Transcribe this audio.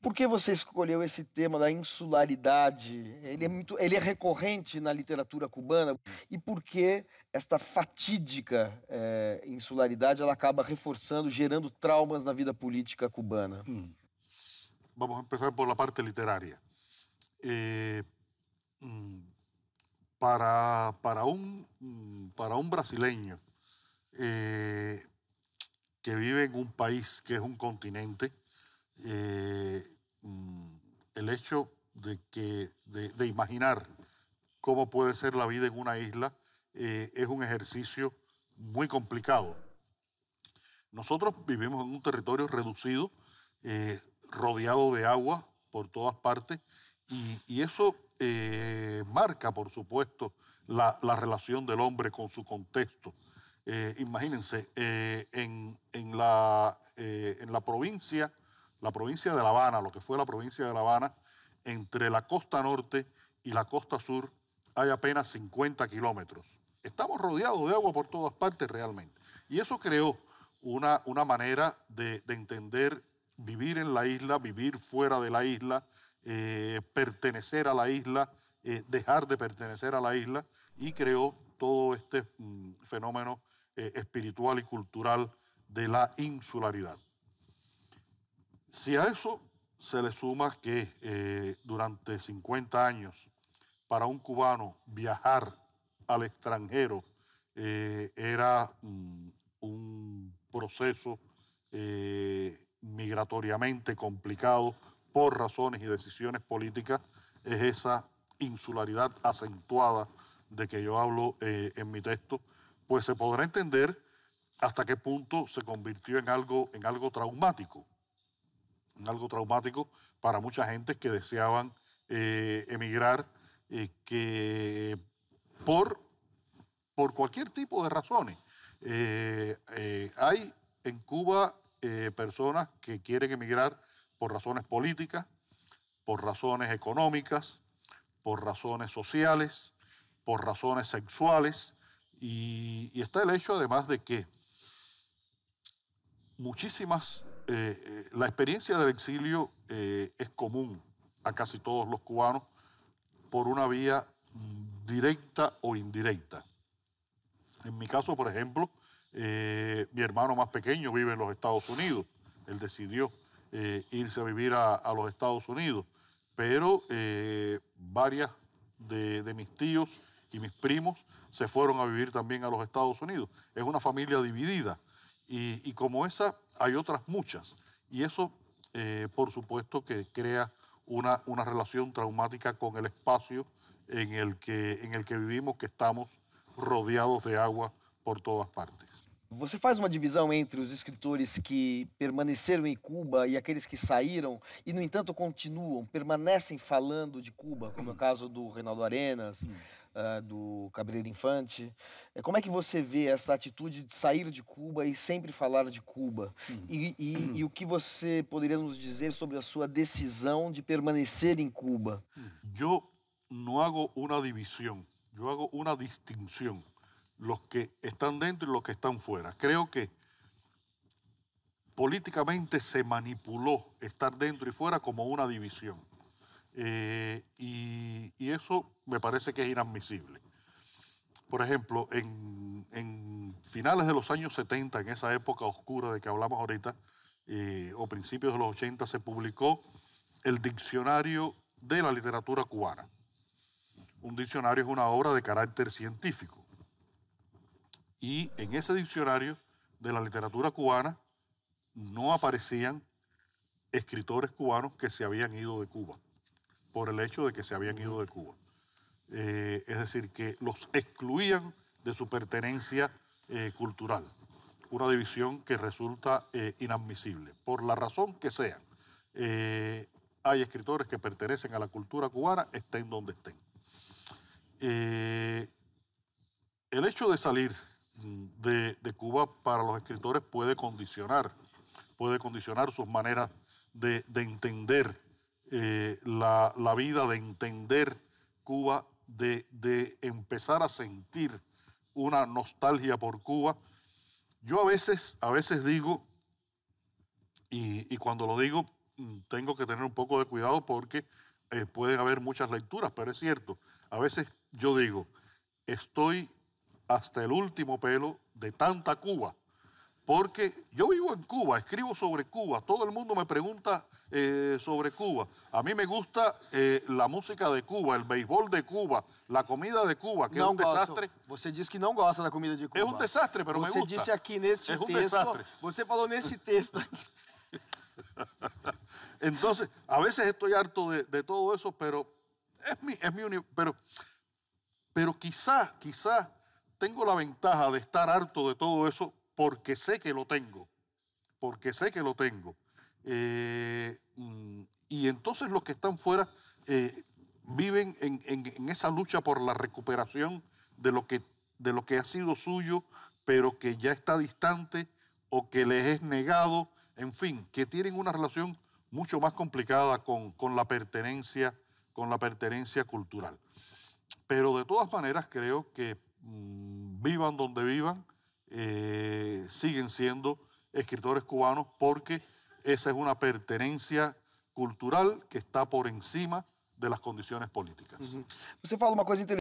Por que você escolheu esse tema da insularidade? Ele é, muito, ele é recorrente na literatura cubana. E por que esta fatídica é, insularidade ela acaba reforçando, gerando traumas na vida política cubana? Hum. Vamos começar pela parte literária. Eh, hum, para, para, um, hum, para um brasileiro eh, que vive em um país que é um continente, Eh, mm, el hecho de, que, de, imaginar cómo puede ser la vida en una isla eh, es un ejercicio muy complicado. Nosotros vivimos en un territorio reducido, eh, rodeado de agua por todas partes, y, eso marca, por supuesto, la, relación del hombre con su contexto. imagínense, en, la, en la provincia la provincia de La Habana, lo que fue la provincia de La Habana, entre la costa norte y la costa sur hay apenas 50 kilómetros. Estamos rodeados de agua por todas partes realmente. Y eso creó una, una manera de, entender vivir en la isla, vivir fuera de la isla, eh, pertenecer a la isla, eh, dejar de pertenecer a la isla y creó todo este mm, fenómeno eh, espiritual y cultural de la insularidad. Si a eso se le suma que eh, durante 50 años para un cubano viajar al extranjero eh, era mm, un proceso eh, migratoriamente complicado por razones y decisiones políticas, es esa insularidad acentuada de que yo hablo en mi texto, pues se podrá entender hasta qué punto se convirtió en algo, en algo traumático algo traumático para mucha gente que deseaban eh, emigrar, eh, que por, por cualquier tipo de razones. Eh, hay en Cuba personas que quieren emigrar por razones políticas, por razones económicas, por razones sociales, por razones sexuales, y, y está el hecho además de que muchísimas eh, la experiencia del exilio eh, es común a casi todos los cubanos por una vía directa o indirecta. En mi caso, por ejemplo, eh, mi hermano más pequeño vive en los Estados Unidos. Él decidió irse a vivir a, los Estados Unidos. Pero varias de mis tíos y mis primos se fueron a vivir también a los Estados Unidos. Es una familia dividida Y, y como esa, hay otras muchas. Y eso, eh, por supuesto, que crea una, una, relación traumática con el espacio en el, que, en el que vivimos, que estamos rodeados de agua por todas partes. Você faz uma divisão entre os escritores que permaneceram em Cuba e aqueles que saíram e, no entanto, continuam, permanecem falando de Cuba, como é o caso do Reinaldo Arenas, uh, do Cabreiro Infante. Eh, como é que você vê essa atitude de sair de Cuba e sempre falar de Cuba? Hum. E, e, hum. e, o que você poderia nos dizer sobre a sua decisão de permanecer em Cuba? Eu não hago uma divisão, eu hago uma distinção. Los que estão dentro e los que estão fora. Creo que políticamente se manipulou estar dentro e fora como uma divisão. Eh, y, eso me parece que es inadmisible. Por ejemplo, en, finales de los años 70, en esa época oscura de que hablamos ahorita, eh, o principios de los 80, se publicó el Diccionario de la Literatura Cubana. Un diccionario es una obra de carácter científico. Y en ese diccionario de la literatura cubana no aparecían escritores cubanos que se habían ido de Cuba por el hecho de que se habían ido de Cuba. Eh, es decir, que los excluían de su pertenencia eh, cultural. Una división que resulta eh, inadmisible, por la razón que sean. hay escritores que pertenecen a la cultura cubana, estén donde estén. el hecho de salir mm, de, Cuba para los escritores puede condicionar, puede condicionar sus maneras de entender eh, la, vida, de entender Cuba, de, empezar a sentir una nostalgia por Cuba. Yo a veces, a veces digo, y, cuando lo digo, mm, tengo que tener un poco de cuidado porque eh, pueden haber muchas lecturas, pero es cierto, a veces yo digo, estoy hasta el último pelo de tanta Cuba porque yo vivo en Cuba, escribo sobre Cuba, todo el mundo me pregunta eh, sobre Cuba. A mí me gusta eh, la música de Cuba, el béisbol de Cuba, la comida de Cuba, que un un desastre. Você dice que gosta la comida de Cuba. Es un desastre, pero me gusta. texto, texto Entonces, a veces estoy harto de, todo eso, pero es mi, es mi pero, pero quizás, quizás tengo la ventaja de estar harto de todo eso porque sé que lo tengo, porque sé que lo tengo. Eh, y entonces los que están fuera eh, viven en, esa lucha por la recuperación de lo, que, de ha sido suyo, pero que ya está distante o que les es negado, en fin, que tienen una relación mucho más complicada con, la, pertenencia, con la pertenencia cultural. Pero de todas maneras creo que mm, vivan donde vivan, eh, siguen siendo escritores cubanos porque esa es una pertenencia cultural que está por encima de las condiciones políticas.